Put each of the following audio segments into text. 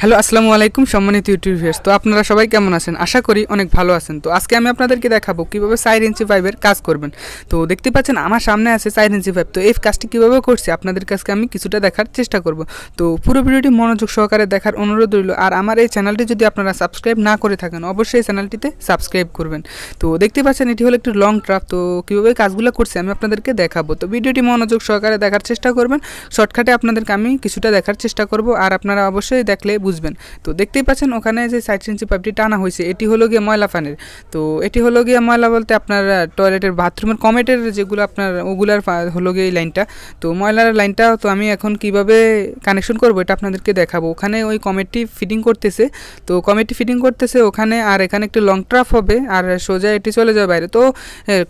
hello আসসালামু আলাইকুম সম্মানিত ইউটিউব ভিউয়ার্স তো আপনারা সবাই কেমন আছেন আশা করি অনেক ভালো আছেন তো আজকে আমি আপনাদেরকে দেখাবো কীভাবে সাইড ইঞ্চি পাইপের কাজ করবেন তো দেখতে পাচ্ছেন আমার সামনে আছে সাইড ইঞ্চি পাইপ তো এই কাজটি কীভাবে করছি আপনাদের কাছে আমি কিছুটা দেখার চেষ্টা করব তো পুরো ভিডিওটি মনোযোগ সহকারে দেখার অনুরোধ রইল আর আমার এই চ্যানেলটি যদি আপনারা সাবস্ক্রাইব না করে থাকেন অবশ্যই এই চ্যানেলটিতে সাবস্ক্রাইব করবেন তো দেখতে পাচ্ছেন এটি হলো একটি লং ট্রাপ তো কীভাবে কাজগুলো করছি আমি আপনাদেরকে দেখাবো তো ভিডিওটি মনোযোগ সহকারে দেখার চেষ্টা করবেন শর্টকাটে আপনাদেরকে আমি কিছুটা দেখার চেষ্টা করব আর আপনারা অবশ্যই দেখলে বুঝবেন তো দেখতেই পাচ্ছেন ওখানে যে সাইড সিঞ্চি পাইপটি টানা হয়েছে এটি হলো গিয়ে ময়লা পানির তো এটি হলো গিয়ে ময়লা বলতে আপনার টয়লেটের বাথরুমের কমেটের যেগুলো আপনার ওগুলার হলো গিয়ে এই লাইনটা তো ময়লার লাইনটা তো আমি এখন কিভাবে কানেকশন করব এটা আপনাদেরকে দেখাবো ওখানে ওই কমেটটি ফিটিং করতেছে তো কমেটটি ফিটিং করতেছে ওখানে আর এখানে একটি লং ট্রাফ হবে আর সোজা এটি চলে যাবে বাইরে তো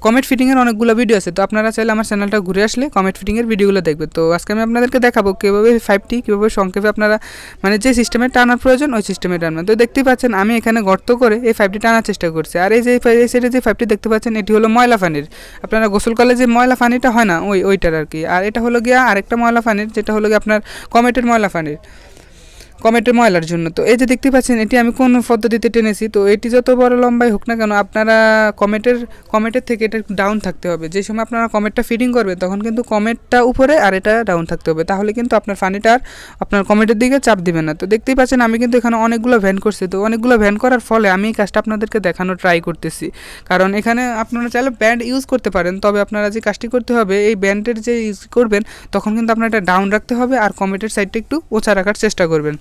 কমেট ফিটিংয়ের অনেকগুলো ভিডিও আছে তো আপনারা চাইলে আমার চ্যানেলটা ঘুরে আসলে কমেট ফিটিংয়ের ভিডিওগুলো দেখবে তো আজকে আমি আপনাদেরকে দেখাবো কীভাবে ফাইভটি কীভাবে সংক্ষেপে আপনারা মানে যে সিস্টেমে সিস্টেমে টানার প্রয়োজন ওই সিস্টেমে টানবেন তো দেখতেই পাচ্ছেন আমি এখানে গর্ত করে এই পাইপটি টানার চেষ্টা করছি আর এই যে এই সাইডে যে পাইপটি দেখতে পাচ্ছেন এটি হলো ময়লা পানির আপনারা গোসল করলে যে ময়লা পানিটা হয় না ওই ওইটার আর কি আর এটা হলো গিয়া আরেকটা ময়লা পানির যেটা হলো গিয়ে আপনার কমেটের ময়লা পানির কমেটে ময়লার জন্য তো এই যে দেখতে পাচ্ছেন এটি আমি কোন পদ্ধতিতে টেনেছি তো এটি যত বড় লম্বাই হোক না কেন আপনারা কমেটের কমেটের থেকে এটা ডাউন থাকতে হবে যে সময় আপনারা কমেটটা ফিটিং করবে তখন কিন্তু কমেটটা উপরে আর এটা ডাউন থাকতে হবে তাহলে কিন্তু আপনার ফানিটা আর আপনার কমেটের দিকে চাপ দিবে না তো দেখতেই পাচ্ছেন আমি কিন্তু এখানে অনেকগুলো ভ্যান করছি তো অনেকগুলো ভ্যান করার ফলে আমি এই কাজটা আপনাদেরকে দেখানো ট্রাই করতেছি কারণ এখানে আপনারা চাইলে ব্যান্ড ইউজ করতে পারেন তবে আপনারা যে কাজটি করতে হবে এই ব্যান্ডের যে ইউজ করবেন তখন কিন্তু আপনার এটা ডাউন রাখতে হবে আর কমেটের সাইডটা একটু ওছা রাখার চেষ্টা করবেন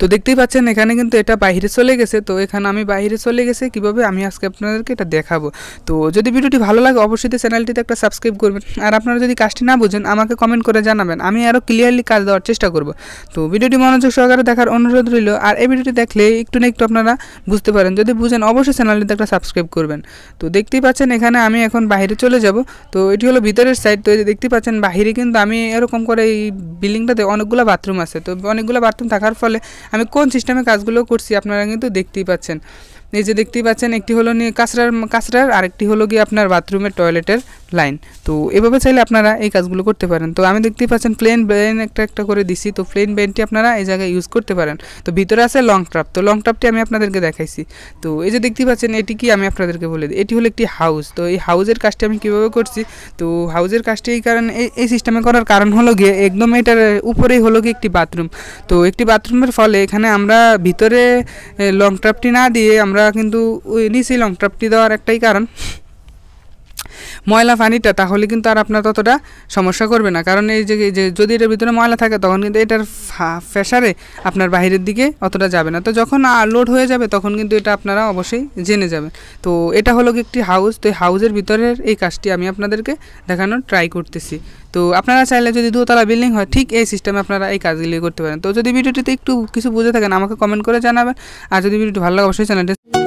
তো দেখতেই পাচ্ছেন এখানে কিন্তু এটা বাইরে চলে গেছে তো এখানে আমি বাইরে চলে গেছে কিভাবে আমি আজকে আপনাদেরকে এটা দেখাবো তো যদি ভিডিওটি ভালো লাগে অবশ্যই চ্যানেলটিতে একটা সাবস্ক্রাইব করবেন আর আপনারা যদি কাজটি না বুঝেন আমাকে কমেন্ট করে জানাবেন আমি আরও ক্লিয়ারলি কাজ দেওয়ার চেষ্টা করব তো ভিডিওটি মনোযোগ সহকারে দেখার অনুরোধ রইল আর এই ভিডিওটি দেখলে একটু না একটু আপনারা বুঝতে পারেন যদি বুঝেন অবশ্যই চ্যানেলটিতে একটা সাবস্ক্রাইব করবেন তো দেখতেই পাচ্ছেন এখানে আমি এখন বাইরে চলে যাব তো এটি হলো ভিতরের সাইড তো দেখতে পাচ্ছেন বাহিরে কিন্তু আমি এরকম করে এই বিল্ডিংটাতে অনেকগুলো বাথরুম আছে তো অনেকগুলো বাথরুম থাকার ফলে আমি কোন সিস্টেমে কাজগুলো করছি আপনারা কিন্তু দেখতেই পাচ্ছেন এই যে দেখতেই পাচ্ছেন একটি হলো নিয়ে কাঁচরার কাঁচরার আরেকটি হলো গিয়ে আপনার বাথরুমের টয়লেটের লাইন তো এভাবে চাইলে আপনারা এই কাজগুলো করতে পারেন তো আমি দেখতেই পাচ্ছেন প্লেন ব্রেন একটা একটা করে দিছি তো প্লেন ব্রেনটি আপনারা এই জায়গায় ইউজ করতে পারেন তো ভিতরে আছে লং ট্রাপ তো লং ট্রাপটি আমি আপনাদেরকে দেখাইছি তো এই যে দেখতেই পাচ্ছেন এটি কি আমি আপনাদেরকে বলে দিই এটি হলো একটি হাউস তো এই হাউজের কাজটি আমি কীভাবে করছি তো হাউজের কাজটি এই কারণে এই সিস্টেমে করার কারণ হলো গিয়ে একদম এটার উপরেই হলো গিয়ে একটি বাথরুম তো একটি বাথরুমের ফলে এখানে আমরা ভিতরে লং ট্রাপটি না দিয়ে আমরা কিন্তু ওই নিচে লং ট্রাপটি দেওয়ার একটাই কারণ ময়লা পানিটা তাহলে কিন্তু আর আপনার ততটা সমস্যা করবে না কারণ এই যে যদি এটার ভিতরে ময়লা থাকে তখন কিন্তু এটার ফেসারে আপনার বাহিরের দিকে অতটা যাবে না তো যখন লোড হয়ে যাবে তখন কিন্তু এটা আপনারা অবশ্যই জেনে যাবেন তো এটা হলো একটি হাউস তো এই হাউজের ভিতরের এই কাজটি আমি আপনাদেরকে দেখানোর ট্রাই করতেছি তো আপনারা চাইলে যদি দোতলা বিল্ডিং হয় ঠিক এই সিস্টেমে আপনারা এই কাজগুলি করতে পারেন তো যদি ভিডিওটিতে একটু কিছু বুঝে থাকেন আমাকে কমেন্ট করে জানাবেন আর যদি ভিডিওটি ভালো লাগে অবশ্যই চ্যানেলটি